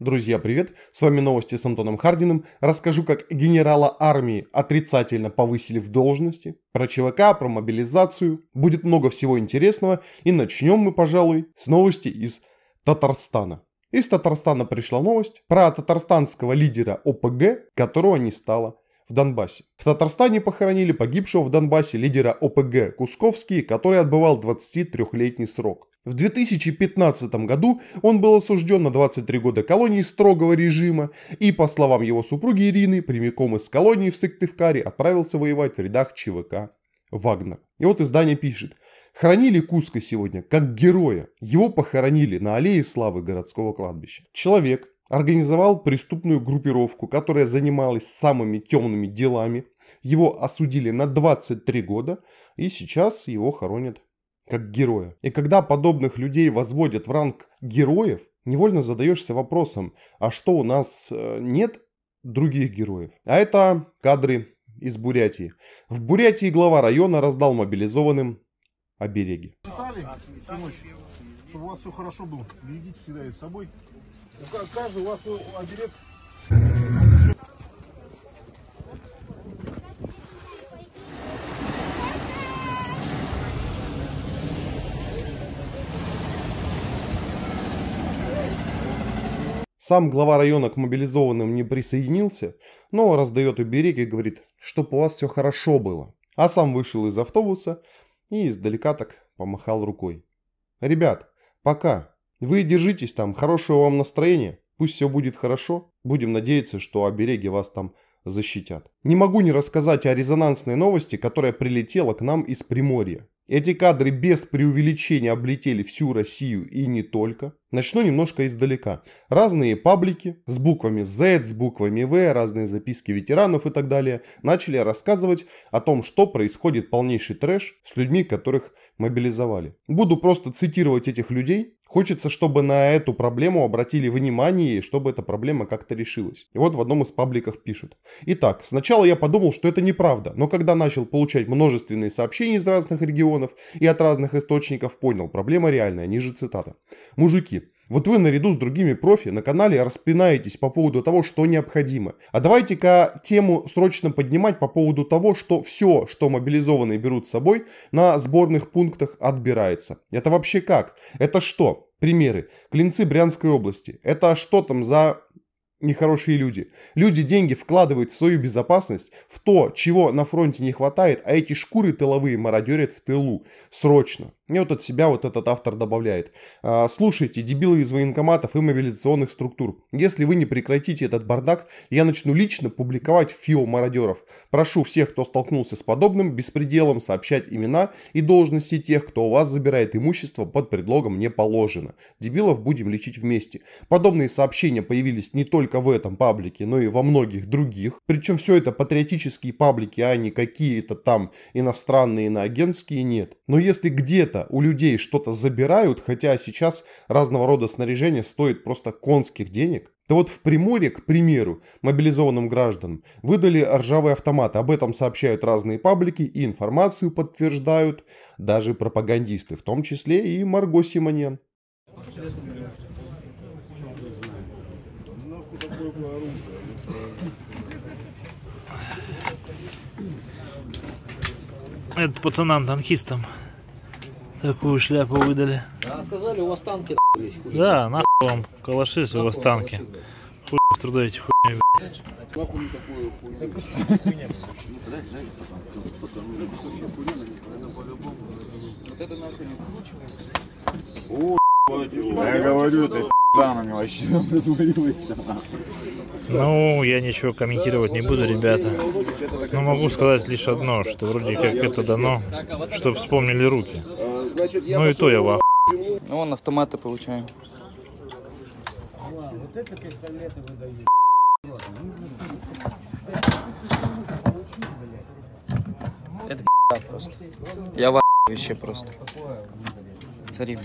Друзья, привет! С вами новости с Антоном Хардиным. Расскажу, как генерала армии отрицательно повысили в должности, про ЧВК, про мобилизацию. Будет много всего интересного. И начнем мы, пожалуй, с новости из Татарстана. Из Татарстана пришла новость про татарстанского лидера ОПГ, которого не стало в Донбассе. В Татарстане похоронили погибшего в Донбассе лидера ОПГ Кусковский, который отбывал 23-летний срок. В 2015 году он был осужден на 23 года колонии строгого режима и, по словам его супруги Ирины, прямиком из колонии в Сыктывкаре отправился воевать в рядах ЧВК «Вагнер». И вот издание пишет. Хранили Куска сегодня как героя. Его похоронили на аллее славы городского кладбища. Человек организовал преступную группировку, которая занималась самыми темными делами. Его осудили на 23 года и сейчас его хоронят как героя. И когда подобных людей возводят в ранг героев, невольно задаешься вопросом, а что у нас э, нет других героев? А это кадры из Бурятии. В Бурятии глава района раздал мобилизованным обереги. чтобы у вас все хорошо было. Берегите всегда ее с собой. У у вас оберег Сам глава района к мобилизованным не присоединился, но раздает уберег и говорит, чтоб у вас все хорошо было. А сам вышел из автобуса и издалека так помахал рукой. «Ребят, пока. Вы держитесь там, хорошего вам настроения. Пусть все будет хорошо. Будем надеяться, что обереги вас там защитят». Не могу не рассказать о резонансной новости, которая прилетела к нам из Приморья. Эти кадры без преувеличения облетели всю Россию и не только. Начну немножко издалека. Разные паблики с буквами Z, с буквами V, разные записки ветеранов и так далее начали рассказывать о том, что происходит полнейший трэш с людьми, которых мобилизовали. Буду просто цитировать этих людей, Хочется, чтобы на эту проблему обратили внимание, и чтобы эта проблема как-то решилась. И вот в одном из пабликов пишет. Итак, сначала я подумал, что это неправда, но когда начал получать множественные сообщения из разных регионов и от разных источников, понял, проблема реальная, ниже цитата. Мужики, вот вы наряду с другими профи на канале распинаетесь по поводу того, что необходимо. А давайте-ка тему срочно поднимать по поводу того, что все, что мобилизованные берут с собой, на сборных пунктах отбирается. Это вообще как? Это что? Примеры. Клинцы Брянской области. Это что там за нехорошие люди. Люди деньги вкладывают в свою безопасность, в то, чего на фронте не хватает, а эти шкуры тыловые мародерят в тылу. Срочно. Мне вот от себя вот этот автор добавляет. «А, слушайте, дебилы из военкоматов и мобилизационных структур. Если вы не прекратите этот бардак, я начну лично публиковать фио мародеров. Прошу всех, кто столкнулся с подобным беспределом, сообщать имена и должности тех, кто у вас забирает имущество под предлогом «не положено». Дебилов будем лечить вместе. Подобные сообщения появились не только в этом паблике, но и во многих других. Причем все это патриотические паблики, а не какие-то там иностранные, иноагентские, нет. Но если где-то где-то у людей что-то забирают, хотя сейчас разного рода снаряжение стоит просто конских денег. Да вот в Приморье, к примеру, мобилизованным гражданам выдали ржавые автоматы. Об этом сообщают разные паблики и информацию подтверждают даже пропагандисты, в том числе и Марго Симонен. Этот пацанам, танкистам. Такую шляпу выдали. Да, сказали, у вас танки Да, нахуй вам калаши, если у вас танки. Хуй страдаете, ну, ну, хуйня, блядь. Я говорю, ты пи***нами вообще там развалилась Ну, я ничего комментировать не буду, ребята. Но могу сказать лишь одно, что вроде как это дано, что вспомнили руки. Значит, я ну и то я в Ну, вон автоматы получаем. Вот это пистолеты выдают. Это просто. Я в вообще просто. Царим.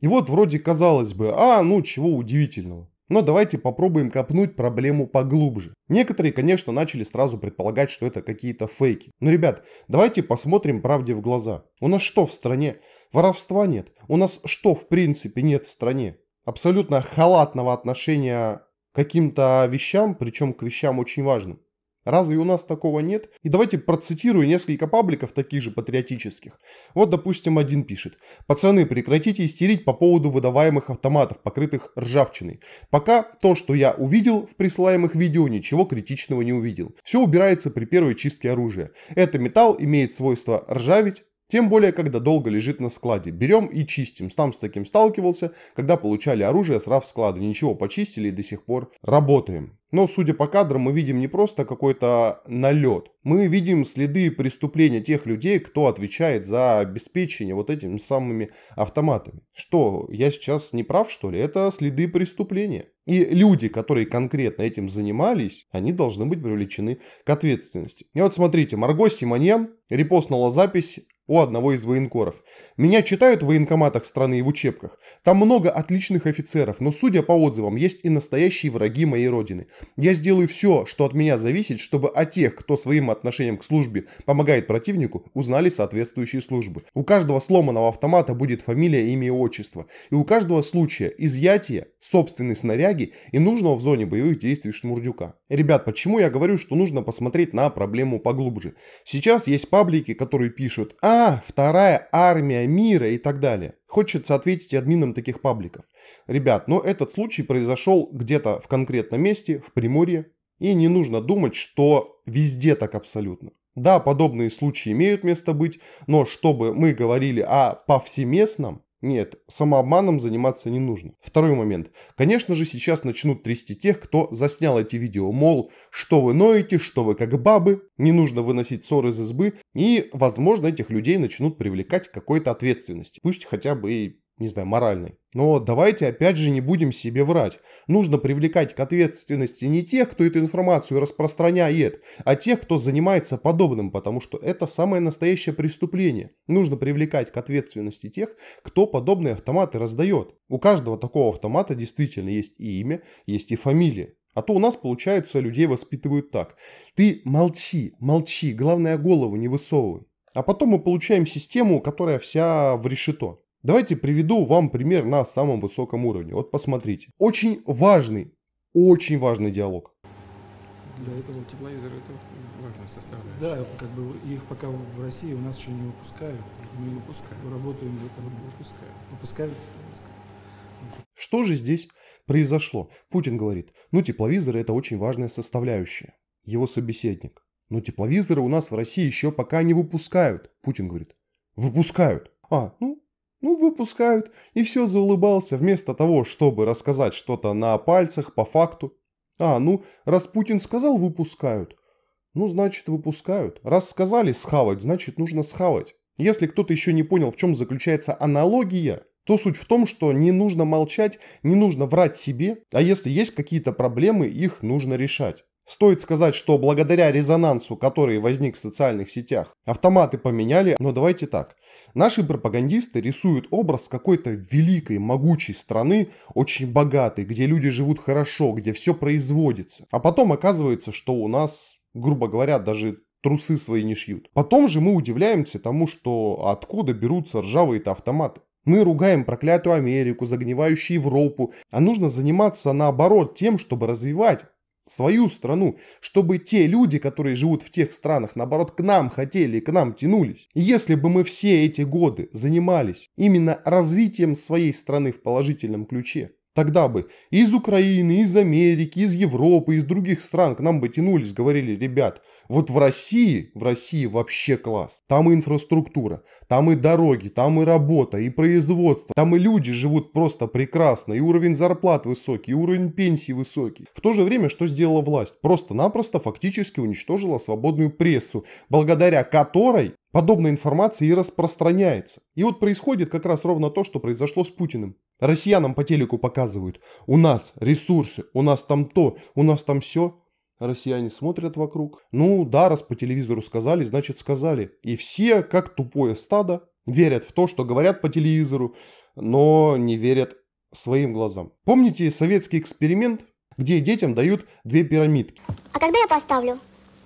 и вот вроде казалось бы, а ну чего удивительного. Но давайте попробуем копнуть проблему поглубже. Некоторые, конечно, начали сразу предполагать, что это какие-то фейки. Но, ребят, давайте посмотрим правде в глаза. У нас что в стране? Воровства нет. У нас что в принципе нет в стране? Абсолютно халатного отношения к каким-то вещам, причем к вещам очень важным. Разве у нас такого нет? И давайте процитирую несколько пабликов таких же патриотических. Вот, допустим, один пишет. «Пацаны, прекратите истерить по поводу выдаваемых автоматов, покрытых ржавчиной. Пока то, что я увидел в присылаемых видео, ничего критичного не увидел. Все убирается при первой чистке оружия. Это металл имеет свойство ржавить, тем более, когда долго лежит на складе. Берем и чистим. Сам с таким сталкивался, когда получали оружие с рав склада. Ничего, почистили и до сих пор работаем. Но, судя по кадрам, мы видим не просто какой-то налет. Мы видим следы преступления тех людей, кто отвечает за обеспечение вот этими самыми автоматами. Что, я сейчас не прав, что ли? Это следы преступления. И люди, которые конкретно этим занимались, они должны быть привлечены к ответственности. И вот смотрите, Марго Симоньян репостнула запись у одного из военкоров. Меня читают в военкоматах страны и в учебках. Там много отличных офицеров, но судя по отзывам, есть и настоящие враги моей родины. Я сделаю все, что от меня зависит, чтобы о тех, кто своим отношением к службе помогает противнику, узнали соответствующие службы. У каждого сломанного автомата будет фамилия, имя и отчество. И у каждого случая изъятия собственной снаряги и нужного в зоне боевых действий шмурдюка. Ребят, почему я говорю, что нужно посмотреть на проблему поглубже? Сейчас есть паблики, которые пишут, а а, вторая армия мира и так далее. Хочется ответить админам таких пабликов. Ребят, но ну этот случай произошел где-то в конкретном месте, в Приморье, и не нужно думать, что везде так абсолютно. Да, подобные случаи имеют место быть, но чтобы мы говорили о повсеместном, нет, самообманом заниматься не нужно. Второй момент. Конечно же, сейчас начнут трясти тех, кто заснял эти видео. Мол, что вы ноете, что вы как бабы, не нужно выносить ссор из избы. И, возможно, этих людей начнут привлекать к какой-то ответственности. Пусть хотя бы и не знаю, моральной. Но давайте опять же не будем себе врать. Нужно привлекать к ответственности не тех, кто эту информацию распространяет, а тех, кто занимается подобным, потому что это самое настоящее преступление. Нужно привлекать к ответственности тех, кто подобные автоматы раздает. У каждого такого автомата действительно есть и имя, есть и фамилия. А то у нас, получается, людей воспитывают так. Ты молчи, молчи, главное голову не высовывай. А потом мы получаем систему, которая вся в решето. Давайте приведу вам пример на самом высоком уровне. Вот посмотрите. Очень важный, очень важный диалог. Для этого тепловизор это важная составляющая. Да, как бы их пока в России у нас еще не выпускают. Не выпускаем. Работаем для этого. Не Выпускают? выпускают. Что же здесь произошло? Путин говорит, ну тепловизоры это очень важная составляющая. Его собеседник. Но «Ну, тепловизоры у нас в России еще пока не выпускают. Путин говорит, выпускают. А, ну ну, выпускают. И все заулыбался, вместо того, чтобы рассказать что-то на пальцах, по факту. А, ну, раз Путин сказал, выпускают. Ну, значит, выпускают. Раз сказали схавать, значит, нужно схавать. Если кто-то еще не понял, в чем заключается аналогия, то суть в том, что не нужно молчать, не нужно врать себе, а если есть какие-то проблемы, их нужно решать. Стоит сказать, что благодаря резонансу, который возник в социальных сетях, автоматы поменяли, но давайте так. Наши пропагандисты рисуют образ какой-то великой, могучей страны, очень богатой, где люди живут хорошо, где все производится. А потом оказывается, что у нас, грубо говоря, даже трусы свои не шьют. Потом же мы удивляемся тому, что откуда берутся ржавые-то автоматы. Мы ругаем проклятую Америку, загнивающую Европу, а нужно заниматься наоборот тем, чтобы развивать свою страну, чтобы те люди, которые живут в тех странах, наоборот, к нам хотели и к нам тянулись. И если бы мы все эти годы занимались именно развитием своей страны в положительном ключе, Тогда бы из Украины, из Америки, из Европы, из других стран к нам бы тянулись, говорили, ребят, вот в России, в России вообще класс. Там и инфраструктура, там и дороги, там и работа, и производство, там и люди живут просто прекрасно, и уровень зарплат высокий, и уровень пенсий высокий. В то же время, что сделала власть? Просто-напросто фактически уничтожила свободную прессу, благодаря которой подобная информация и распространяется. И вот происходит как раз ровно то, что произошло с Путиным. Россиянам по телеку показывают. У нас ресурсы, у нас там то, у нас там все. Россияне смотрят вокруг. Ну да, раз по телевизору сказали, значит сказали. И все, как тупое стадо, верят в то, что говорят по телевизору, но не верят своим глазам. Помните советский эксперимент, где детям дают две пирамидки? А когда я поставлю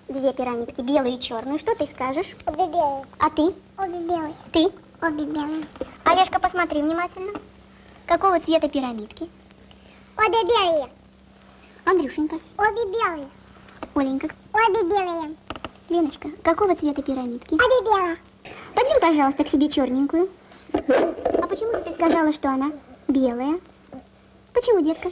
две пирамидки, белую и черную, что ты скажешь? Обе белые. А ты? Обе белые. Ты? Обе белые. Олежка, посмотри внимательно. Какого цвета пирамидки? Обе белые. Андрюшенька. Обе белые. Оленька. Обе белые. Леночка, какого цвета пирамидки? Обе белые. Подвинь, пожалуйста, к себе черненькую. А почему же ты сказала, что она белая? Почему, детка?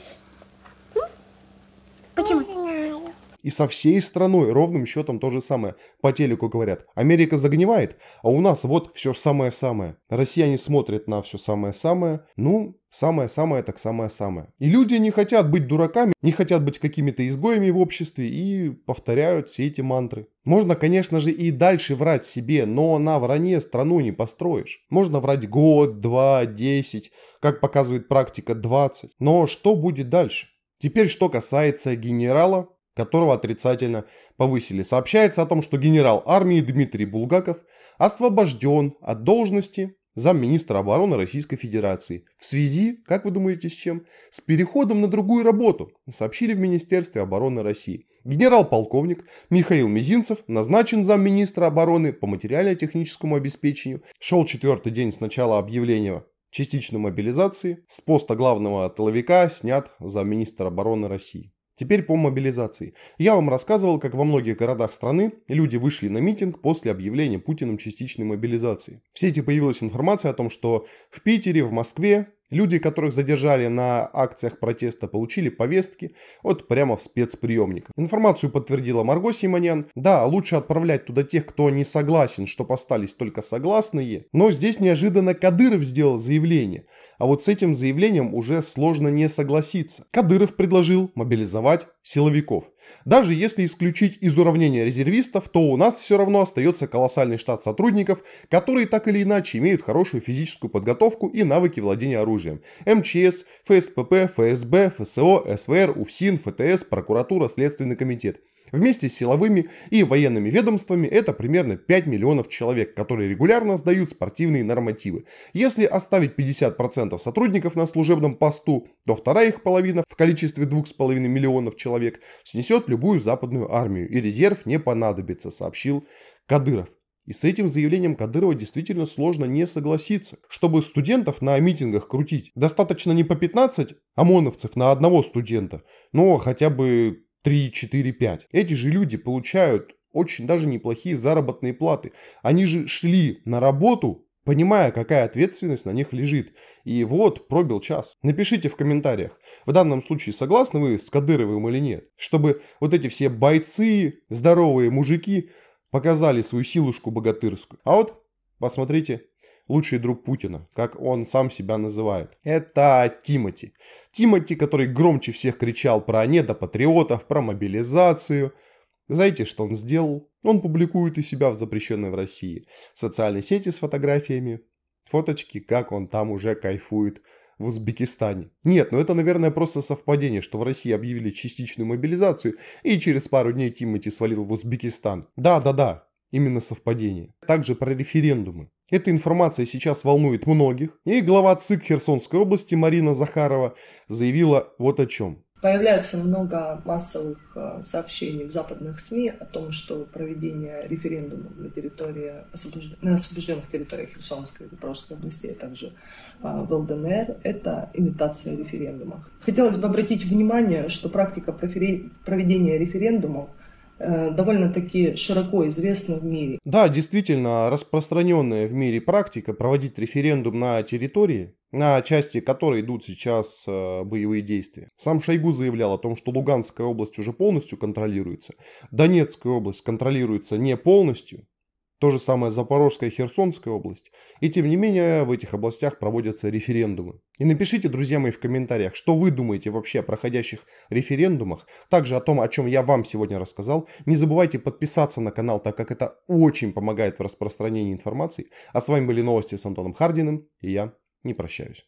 Почему? Не знаю. И со всей страной ровным счетом то же самое. По телеку говорят, Америка загнивает, а у нас вот все самое-самое. Россияне смотрят на все самое-самое. Ну, самое-самое так самое-самое. И люди не хотят быть дураками, не хотят быть какими-то изгоями в обществе и повторяют все эти мантры. Можно, конечно же, и дальше врать себе, но на вранье страну не построишь. Можно врать год, два, десять, как показывает практика, двадцать. Но что будет дальше? Теперь, что касается генерала, которого отрицательно повысили. Сообщается о том, что генерал армии Дмитрий Булгаков освобожден от должности замминистра обороны Российской Федерации. В связи, как вы думаете, с чем? С переходом на другую работу, сообщили в Министерстве обороны России. Генерал-полковник Михаил Мизинцев назначен замминистра обороны по материально-техническому обеспечению. Шел четвертый день с начала объявления частичной мобилизации. С поста главного тыловика снят замминистра обороны России. Теперь по мобилизации. Я вам рассказывал, как во многих городах страны люди вышли на митинг после объявления Путиным частичной мобилизации. В сети появилась информация о том, что в Питере, в Москве люди, которых задержали на акциях протеста, получили повестки от прямо в спецприемник. Информацию подтвердила Марго Симонян. Да, лучше отправлять туда тех, кто не согласен, чтоб остались только согласные. Но здесь неожиданно Кадыров сделал заявление а вот с этим заявлением уже сложно не согласиться. Кадыров предложил мобилизовать силовиков. Даже если исключить из уравнения резервистов, то у нас все равно остается колоссальный штат сотрудников, которые так или иначе имеют хорошую физическую подготовку и навыки владения оружием. МЧС, ФСПП, ФСБ, ФСО, СВР, УФСИН, ФТС, прокуратура, Следственный комитет – Вместе с силовыми и военными ведомствами это примерно 5 миллионов человек, которые регулярно сдают спортивные нормативы. Если оставить 50% сотрудников на служебном посту, то вторая их половина в количестве 2,5 миллионов человек снесет любую западную армию и резерв не понадобится, сообщил Кадыров. И с этим заявлением Кадырова действительно сложно не согласиться. Чтобы студентов на митингах крутить, достаточно не по 15 ОМОНовцев на одного студента, но хотя бы 3, 4, 5. Эти же люди получают очень даже неплохие заработные платы. Они же шли на работу, понимая, какая ответственность на них лежит. И вот пробил час. Напишите в комментариях, в данном случае согласны вы с Кадыровым или нет, чтобы вот эти все бойцы, здоровые мужики показали свою силушку богатырскую. А вот посмотрите лучший друг Путина, как он сам себя называет. Это Тимати. Тимати, который громче всех кричал про недопатриотов, про мобилизацию. Знаете, что он сделал? Он публикует у себя в запрещенной в России социальной сети с фотографиями, фоточки, как он там уже кайфует в Узбекистане. Нет, ну это, наверное, просто совпадение, что в России объявили частичную мобилизацию, и через пару дней Тимати свалил в Узбекистан. Да-да-да, именно совпадение. Также про референдумы. Эта информация сейчас волнует многих, и глава ЦИК Херсонской области Марина Захарова заявила вот о чем. Появляется много массовых э, сообщений в западных СМИ о том, что проведение референдума на территории на освобожденных территориях Херсонской и Запорожской областей, а также э, в ЛДНР, это имитация референдума. Хотелось бы обратить внимание, что практика проведения референдумов – Э, довольно-таки широко известна в мире. Да, действительно, распространенная в мире практика проводить референдум на территории, на части которой идут сейчас э, боевые действия. Сам Шойгу заявлял о том, что Луганская область уже полностью контролируется, Донецкая область контролируется не полностью, то же самое Запорожская и Херсонская область. И тем не менее в этих областях проводятся референдумы. И напишите, друзья мои, в комментариях, что вы думаете вообще о проходящих референдумах, также о том, о чем я вам сегодня рассказал. Не забывайте подписаться на канал, так как это очень помогает в распространении информации. А с вами были новости с Антоном Хардиным, и я не прощаюсь.